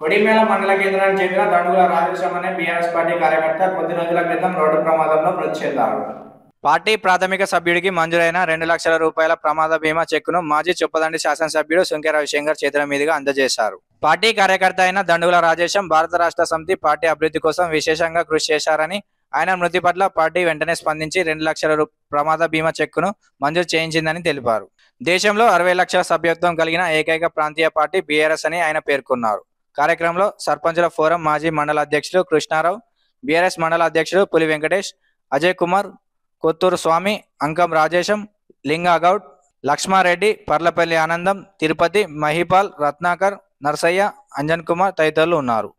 కొడిమేళ మండల కేంద్రానికి చెందిన దండుగుల రాజేశం అనే బీఆర్ఎస్ పార్టీ కార్యకర్త కొద్ది రోజుల క్రితం రోడ్డు ప్రమాదంలో మృతి చెందారు పార్టీ ప్రాథమిక సభ్యుడికి మంజూరైన రెండు లక్షల రూపాయల ప్రమాద బీమా చెక్కును మాజీ చొప్పదండి శాసనసభ్యుడు సుంకే రవిశంకర్ చేతుల మీదుగా అందజేశారు పార్టీ కార్యకర్త అయిన దండుగుల రాజేశం భారత రాష్ట్ర సమితి పార్టీ అభివృద్ధి కోసం విశేషంగా కృషి చేశారని ఆయన మృతి పట్ల పార్టీ వెంటనే స్పందించి రెండు లక్షల ప్రమాద బీమా చెక్కును మంజూరు చేయించిందని తెలిపారు దేశంలో అరవై లక్షల సభ్యత్వం కలిగిన ఏకైక ప్రాంతీయ పార్టీ బీఆర్ఎస్ అని ఆయన పేర్కొన్నారు కార్యక్రమంలో సర్పంచుల ఫోరం మాజీ మండల అధ్యక్షుడు కృష్ణారావు బీఆర్ఎస్ మండల అధ్యక్షుడు పులి వెంకటేష్ అజయ్ కుమార్ కొత్తూరు స్వామి అంకం రాజేశం లింగాగౌడ్ లక్ష్మారెడ్డి పర్లపల్లి ఆనందం తిరుపతి మహిపాల్ రత్నాకర్ నర్సయ్య అంజన్ కుమార్ తదితరులు ఉన్నారు